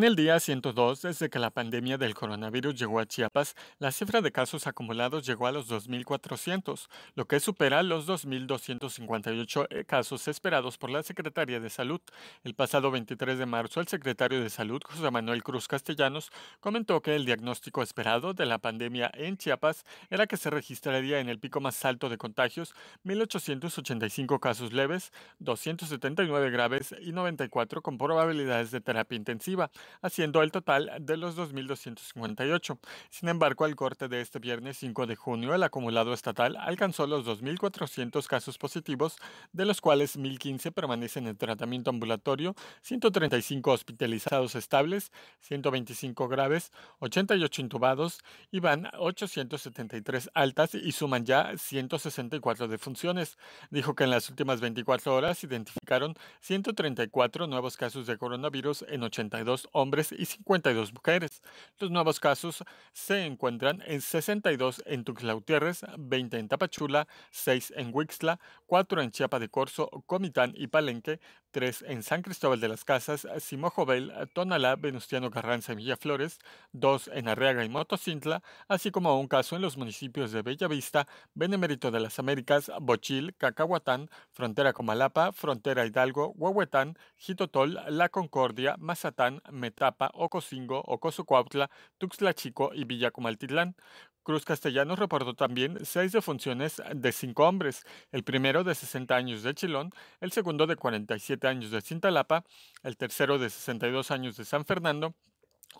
En el día 102, desde que la pandemia del coronavirus llegó a Chiapas, la cifra de casos acumulados llegó a los 2.400, lo que supera los 2.258 eh, casos esperados por la Secretaría de Salud. El pasado 23 de marzo, el secretario de Salud, José Manuel Cruz Castellanos, comentó que el diagnóstico esperado de la pandemia en Chiapas era que se registraría en el pico más alto de contagios 1.885 casos leves, 279 graves y 94 con probabilidades de terapia intensiva haciendo el total de los 2.258. Sin embargo, al corte de este viernes 5 de junio, el acumulado estatal alcanzó los 2.400 casos positivos, de los cuales 1.015 permanecen en tratamiento ambulatorio, 135 hospitalizados estables, 125 graves, 88 intubados y van 873 altas y suman ya 164 defunciones. Dijo que en las últimas 24 horas identificaron 134 nuevos casos de coronavirus en 82 hospitales hombres y 52 mujeres. Los nuevos casos se encuentran en 62 en Tuxtla Gutiérrez, 20 en Tapachula, 6 en Huixla, 4 en Chiapa de Corzo, Comitán y Palenque, 3 en San Cristóbal de las Casas, Simojovel, Tonalá, Venustiano Carranza y Villaflores, 2 en Arriaga y Motocintla, así como un caso en los municipios de Bellavista, Benemérito de las Américas, Bochil, Cacahuatán, Frontera Comalapa, Frontera Hidalgo, Huehuetán, Jitotol, La Concordia, Mazatán, Tapa, Ocosingo, Ocosocuautla, Tuxtla Chico y Villacomaltitlán. Cruz Castellanos reportó también seis defunciones de cinco hombres, el primero de 60 años de Chilón, el segundo de 47 años de Cintalapa, el tercero de 62 años de San Fernando,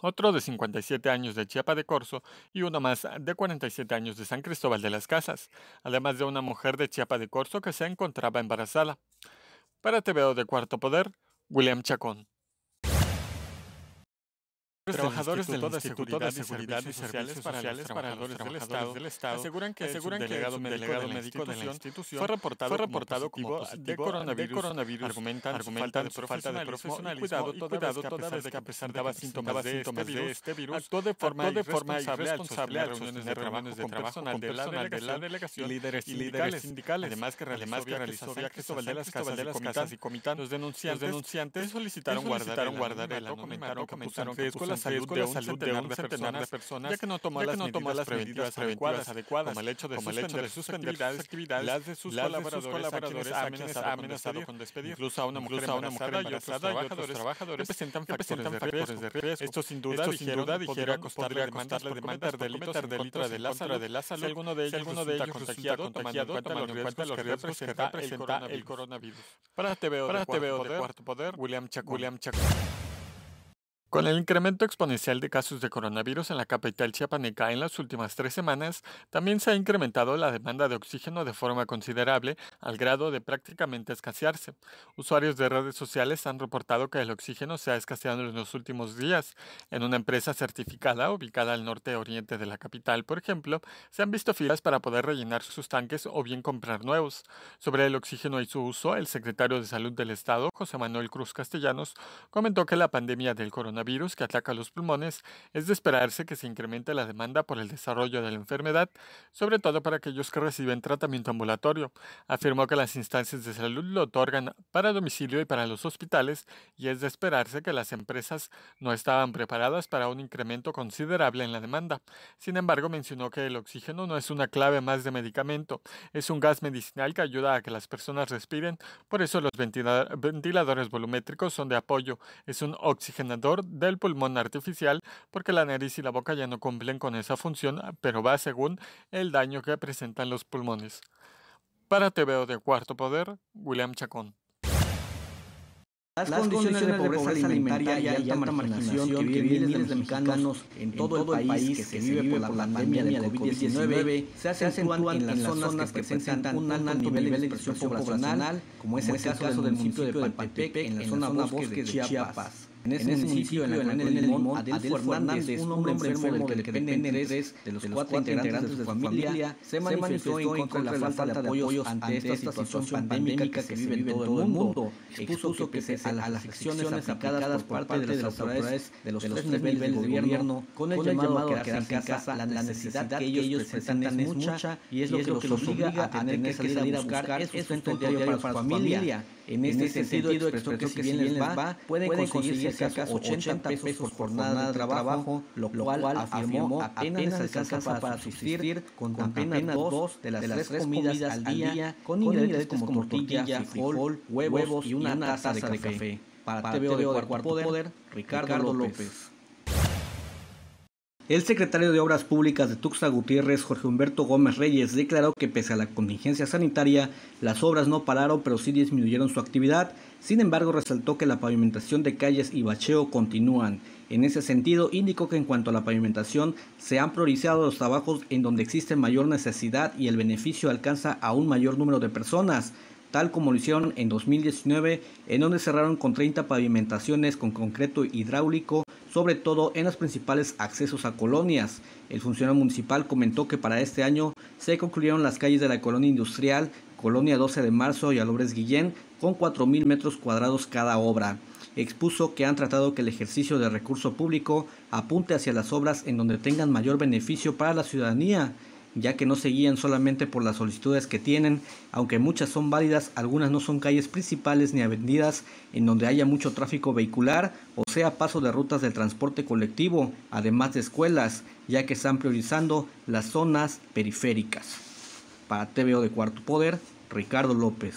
otro de 57 años de Chiapa de Corzo y uno más de 47 años de San Cristóbal de las Casas, además de una mujer de Chiapa de Corzo que se encontraba embarazada. Para TVO de Cuarto Poder, William Chacón. Miembros trabajadores del Instituto de Seguridad y Servicios Sociales para los trabajadores del Estado aseguran que el delegado médico de la institución fue reportado, reportado como positivo de coronavirus. Argumentan, argumentan falta de profesionalismo y cuidado toda vez que a pesar de este síntomas de este, este virus, actuó de forma irresponsable al sostener reuniones de trabajo con personal de la delegación líderes y líderes sindicales. Además que realizó viajes sobre las casas y comitán. Los denunciantes solicitaron guardar el anonimato, comentaron que pusieron riesgo salud de un, centenar, de personas, ya que no tomó las, medidas, las preventivas, preventivas, adecuadas, como el hecho de, como suspender, hecho de suspender sus actividades, las de sus, las colaboradores, sus colaboradores, a quienes ha amenazado, con despedir, incluso a una mujer embarazada una y otros trabajadores, trabajadores presentan factores, de riesgo. de riesgo. Esto sin duda, Esto, sin duda dijeron, podría costarle demandas, delitos, delitos de la salud, de la salud, alguno de ellos resulta contagiado, tomando en cuenta los riesgos que representa el coronavirus. Para TVO de Cuarto Poder, William Chacón. Con el incremento exponencial de casos de coronavirus en la capital chiapaneca en las últimas tres semanas, también se ha incrementado la demanda de oxígeno de forma considerable, al grado de prácticamente escasearse. Usuarios de redes sociales han reportado que el oxígeno se ha escaseado en los últimos días. En una empresa certificada ubicada al norte oriente de la capital, por ejemplo, se han visto filas para poder rellenar sus tanques o bien comprar nuevos. Sobre el oxígeno y su uso, el secretario de Salud del Estado, José Manuel Cruz Castellanos, comentó que la pandemia del coronavirus virus que ataca los pulmones, es de esperarse que se incremente la demanda por el desarrollo de la enfermedad, sobre todo para aquellos que reciben tratamiento ambulatorio. Afirmó que las instancias de salud lo otorgan para domicilio y para los hospitales y es de esperarse que las empresas no estaban preparadas para un incremento considerable en la demanda. Sin embargo, mencionó que el oxígeno no es una clave más de medicamento, es un gas medicinal que ayuda a que las personas respiren, por eso los ventiladores volumétricos son de apoyo, es un oxigenador del pulmón artificial porque la nariz y la boca ya no cumplen con esa función, ah, pero va según el daño que presentan los pulmones. Para TVO de Cuarto Poder, William Chacón. Las, condiciones, de pobreza, alimentaria, y alta, marginación que, viven miles de mexicanos en todo el país que se vive por la pandemia de COVID-19 se acentúan en las zonas que presentan un alto nivel de dispersión poblacional, como es el caso del municipio de Paltepec en la zona bosque de Chiapas. En ese, en ese municipio, en la colonia del Limón, un hombre enfermo del que dependen tres de los cuatro integrantes de su familia, se manifestó en contra de la falta de apoyos ante esta situación pandémica que se vive en todo el mundo. Expuso que pese a las acciones aplicadas por parte de las autoridades de los tres niveles de gobierno, con el llamado a quedarse en casa, la necesidad que ellos presentan es mucha y es lo que los obliga a tener que salir a buscar el sustento diario para su familia. En este, este sentido, expresó que si bien les va, pueden conseguir si 80 pesos por jornada de trabajo, lo cual afirmó apenas alcanza para subsistir con apenas dos de las tres comidas al día con ingredientes como tortilla, frijol, huevos y una taza de café. Para TVO de Cuarto Poder, Ricardo López. El secretario de Obras Públicas de Tuxtla Gutiérrez, Jorge Humberto Gómez Reyes, declaró que pese a la contingencia sanitaria, las obras no pararon, pero sí disminuyeron su actividad. Sin embargo, resaltó que la pavimentación de calles y bacheo continúan. En ese sentido, indicó que en cuanto a la pavimentación, se han priorizado los trabajos en donde existe mayor necesidad y el beneficio alcanza a un mayor número de personas tal como lo hicieron en 2019, en donde cerraron con 30 pavimentaciones con concreto hidráulico, sobre todo en los principales accesos a colonias. El funcionario municipal comentó que para este año se concluyeron las calles de la colonia industrial, colonia 12 de marzo y Alobres Guillén, con 4.000 metros cuadrados cada obra expuso que han tratado que el ejercicio de recurso público apunte hacia las obras en donde tengan mayor beneficio para la ciudadanía ya que no se guían solamente por las solicitudes que tienen, aunque muchas son válidas, algunas no son calles principales ni avenidas en donde haya mucho tráfico vehicular o sea paso de rutas del transporte colectivo, además de escuelas, ya que están priorizando las zonas periféricas. Para TVO de Cuarto Poder, Ricardo López.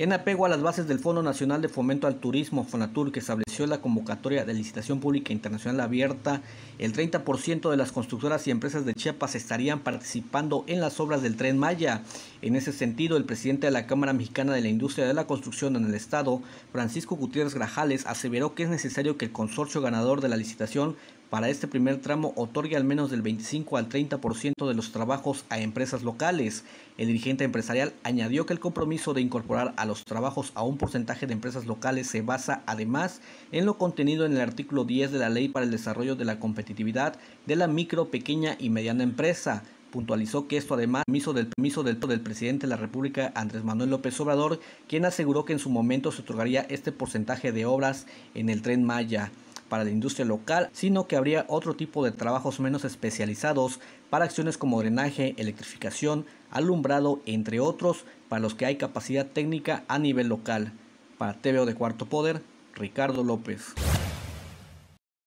En apego a las bases del Fondo Nacional de Fomento al Turismo, Fonatur, que estableció la convocatoria de licitación pública internacional abierta, el 30% de las constructoras y empresas de Chiapas estarían participando en las obras del tren Maya. En ese sentido, el presidente de la Cámara Mexicana de la Industria de la Construcción en el Estado, Francisco Gutiérrez Grajales, aseveró que es necesario que el consorcio ganador de la licitación para este primer tramo otorgue al menos del 25 al 30% de los trabajos a empresas locales. El dirigente empresarial añadió que el compromiso de incorporar a los trabajos a un porcentaje de empresas locales se basa además en lo contenido en el artículo 10 de la Ley para el Desarrollo de la Competitividad de la Micro, Pequeña y Mediana Empresa, Puntualizó que esto además permiso del permiso del, del presidente de la República Andrés Manuel López Obrador, quien aseguró que en su momento se otorgaría este porcentaje de obras en el tren Maya para la industria local, sino que habría otro tipo de trabajos menos especializados para acciones como drenaje, electrificación, alumbrado, entre otros, para los que hay capacidad técnica a nivel local. Para TVO de Cuarto Poder, Ricardo López.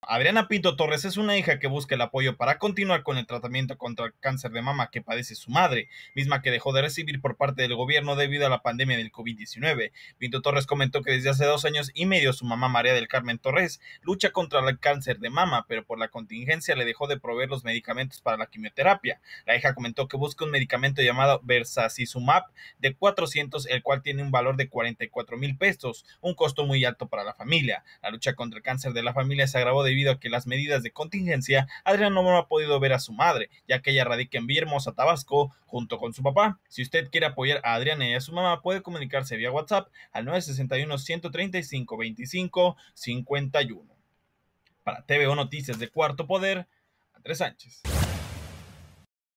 Adriana Pinto Torres es una hija que busca el apoyo para continuar con el tratamiento contra el cáncer de mama que padece su madre, misma que dejó de recibir por parte del gobierno debido a la pandemia del COVID-19. Pinto Torres comentó que desde hace dos años y medio su mamá María del Carmen Torres lucha contra el cáncer de mama, pero por la contingencia le dejó de proveer los medicamentos para la quimioterapia. La hija comentó que busca un medicamento llamado Versacizumab de 400, el cual tiene un valor de 44 mil pesos, un costo muy alto para la familia. La lucha contra el cáncer de la familia se agravó de debido a que las medidas de contingencia, Adrián no ha podido ver a su madre, ya que ella radica en Villahermosa, Tabasco, junto con su papá. Si usted quiere apoyar a Adrián y a su mamá, puede comunicarse vía WhatsApp al 961 135 2551 Para TVO Noticias de Cuarto Poder, Andrés Sánchez.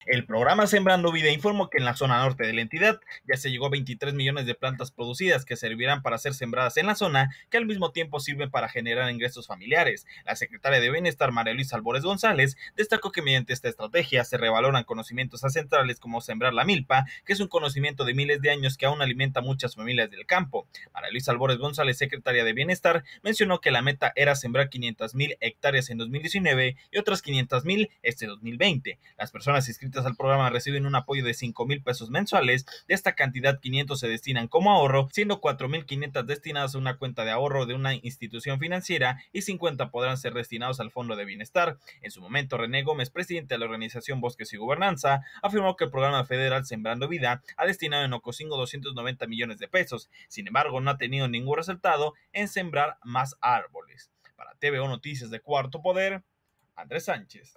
El programa Sembrando Vida informó que en la zona norte de la entidad ya se llegó a 23 millones de plantas producidas que servirán para ser sembradas en la zona, que al mismo tiempo sirven para generar ingresos familiares. La secretaria de Bienestar, María Luis Álvarez González, destacó que mediante esta estrategia se revaloran conocimientos ancestrales como sembrar la milpa, que es un conocimiento de miles de años que aún alimenta muchas familias del campo. María Luis Álvarez González, secretaria de Bienestar, mencionó que la meta era sembrar 500 mil hectáreas en 2019 y otras 500 mil este 2020. Las personas inscritas al programa reciben un apoyo de 5 mil pesos mensuales. De esta cantidad, 500 se destinan como ahorro, siendo mil 4.500 destinadas a una cuenta de ahorro de una institución financiera y 50 podrán ser destinados al Fondo de Bienestar. En su momento, René Gómez, presidente de la organización Bosques y Gobernanza, afirmó que el programa federal Sembrando Vida ha destinado en Ocosingo 290 millones de pesos. Sin embargo, no ha tenido ningún resultado en sembrar más árboles. Para TVO Noticias de Cuarto Poder, Andrés Sánchez.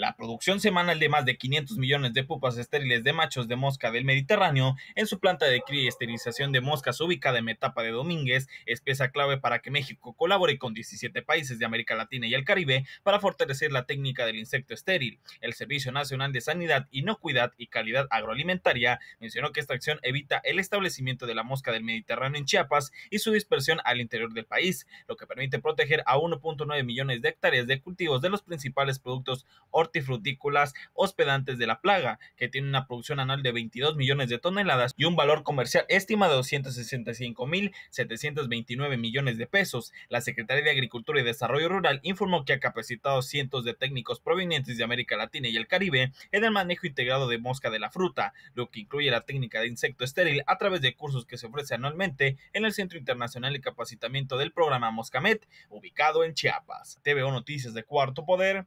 La producción semanal de más de 500 millones de pupas estériles de machos de mosca del Mediterráneo en su planta de cría y esterilización de moscas ubicada en Metapa de Domínguez es pieza clave para que México colabore con 17 países de América Latina y el Caribe para fortalecer la técnica del insecto estéril. El Servicio Nacional de Sanidad, Inocuidad y Calidad Agroalimentaria mencionó que esta acción evita el establecimiento de la mosca del Mediterráneo en Chiapas y su dispersión al interior del país, lo que permite proteger a 1.9 millones de hectáreas de cultivos de los principales productos horticulturales frutícolas hospedantes de la plaga, que tiene una producción anual de 22 millones de toneladas y un valor comercial estimado de 265.729 millones de pesos. La Secretaría de Agricultura y Desarrollo Rural informó que ha capacitado cientos de técnicos provenientes de América Latina y el Caribe en el manejo integrado de mosca de la fruta, lo que incluye la técnica de insecto estéril a través de cursos que se ofrece anualmente en el Centro Internacional de Capacitamiento del Programa Moscamet, ubicado en Chiapas. TVO Noticias de Cuarto Poder,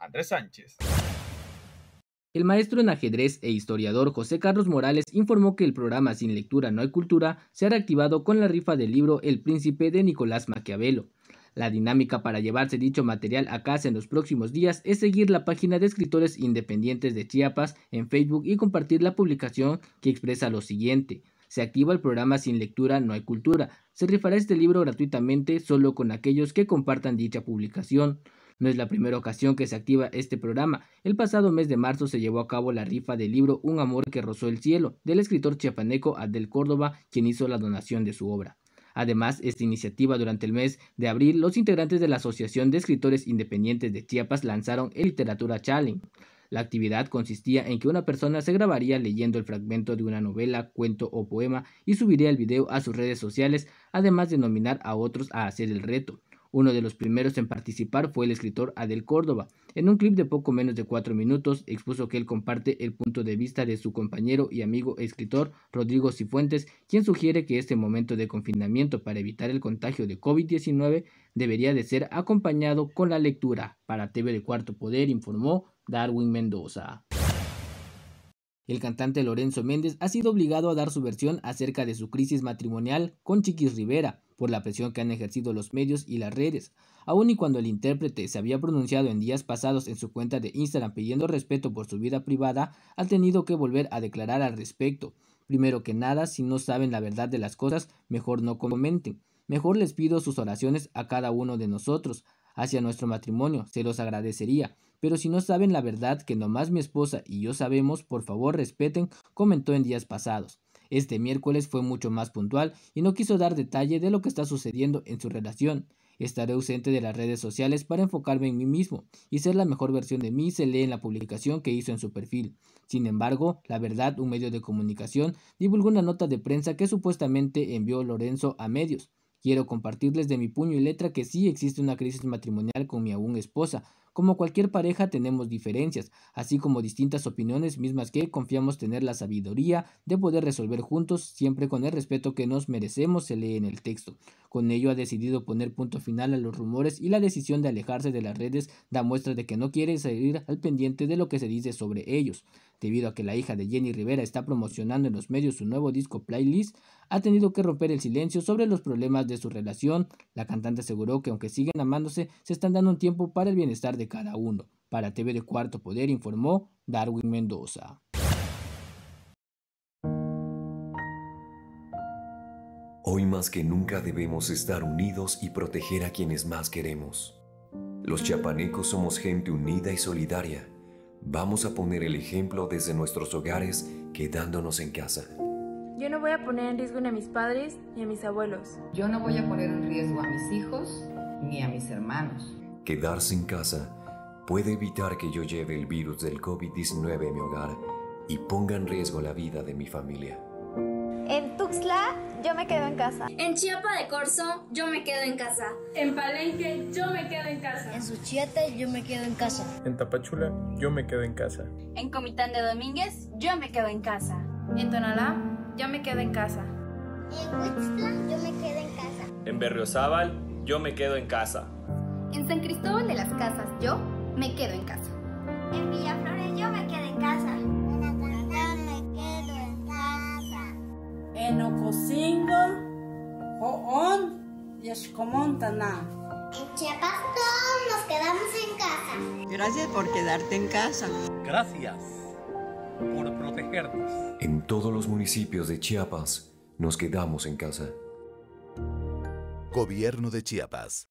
Andrés Sánchez. El maestro en ajedrez e historiador José Carlos Morales informó que el programa Sin Lectura No hay Cultura se ha reactivado con la rifa del libro El Príncipe de Nicolás Maquiavelo. La dinámica para llevarse dicho material a casa en los próximos días es seguir la página de escritores independientes de Chiapas en Facebook y compartir la publicación que expresa lo siguiente. Se activa el programa Sin Lectura No hay Cultura. Se rifará este libro gratuitamente solo con aquellos que compartan dicha publicación. No es la primera ocasión que se activa este programa. El pasado mes de marzo se llevó a cabo la rifa del libro Un amor que rozó el cielo, del escritor chiapaneco Adel Córdoba, quien hizo la donación de su obra. Además, esta iniciativa durante el mes de abril, los integrantes de la Asociación de Escritores Independientes de Chiapas lanzaron el Literatura Challenge. La actividad consistía en que una persona se grabaría leyendo el fragmento de una novela, cuento o poema y subiría el video a sus redes sociales, además de nominar a otros a hacer el reto. Uno de los primeros en participar fue el escritor Adel Córdoba. En un clip de poco menos de cuatro minutos expuso que él comparte el punto de vista de su compañero y amigo escritor Rodrigo Cifuentes, quien sugiere que este momento de confinamiento para evitar el contagio de COVID-19 debería de ser acompañado con la lectura. Para TV de Cuarto Poder informó Darwin Mendoza. El cantante Lorenzo Méndez ha sido obligado a dar su versión acerca de su crisis matrimonial con Chiquis Rivera por la presión que han ejercido los medios y las redes. Aun y cuando el intérprete se había pronunciado en días pasados en su cuenta de Instagram pidiendo respeto por su vida privada, ha tenido que volver a declarar al respecto. Primero que nada, si no saben la verdad de las cosas, mejor no comenten. Mejor les pido sus oraciones a cada uno de nosotros, hacia nuestro matrimonio, se los agradecería. Pero si no saben la verdad que nomás mi esposa y yo sabemos, por favor respeten, comentó en días pasados. Este miércoles fue mucho más puntual y no quiso dar detalle de lo que está sucediendo en su relación. Estaré ausente de las redes sociales para enfocarme en mí mismo y ser la mejor versión de mí se lee en la publicación que hizo en su perfil. Sin embargo, La Verdad, un medio de comunicación, divulgó una nota de prensa que supuestamente envió Lorenzo a medios. Quiero compartirles de mi puño y letra que sí existe una crisis matrimonial con mi aún esposa, como cualquier pareja tenemos diferencias, así como distintas opiniones mismas que confiamos tener la sabiduría de poder resolver juntos siempre con el respeto que nos merecemos, se lee en el texto. Con ello ha decidido poner punto final a los rumores y la decisión de alejarse de las redes da muestra de que no quiere seguir al pendiente de lo que se dice sobre ellos. Debido a que la hija de Jenny Rivera está promocionando en los medios su nuevo disco playlist, ha tenido que romper el silencio sobre los problemas de su relación. La cantante aseguró que aunque siguen amándose, se están dando un tiempo para el bienestar de cada uno. Para TV de Cuarto Poder informó Darwin Mendoza. Hoy más que nunca debemos estar unidos y proteger a quienes más queremos. Los chapanecos somos gente unida y solidaria Vamos a poner el ejemplo desde nuestros hogares quedándonos en casa. Yo no voy a poner en riesgo ni a mis padres ni a mis abuelos. Yo no voy a poner en riesgo a mis hijos ni a mis hermanos. Quedarse en casa puede evitar que yo lleve el virus del COVID-19 a mi hogar y ponga en riesgo la vida de mi familia yo me quedo en casa. En Chiapa de Corzo, yo me quedo en casa. En Palenque, yo me quedo en casa. En Suchiate, yo me quedo en casa. En Tapachula, yo me quedo en casa. En Comitán de Domínguez, yo me quedo en casa. En Tonalá, yo me quedo en casa. En Huixtla, yo me quedo en casa. En Berriozábal, yo me quedo en casa. En San Cristóbal de las Casas, yo me quedo en casa. En Villaflores, yo me quedo en casa. y En Chiapas todos nos quedamos en casa. Gracias por quedarte en casa. Gracias por protegernos. En todos los municipios de Chiapas nos quedamos en casa. Gobierno de Chiapas.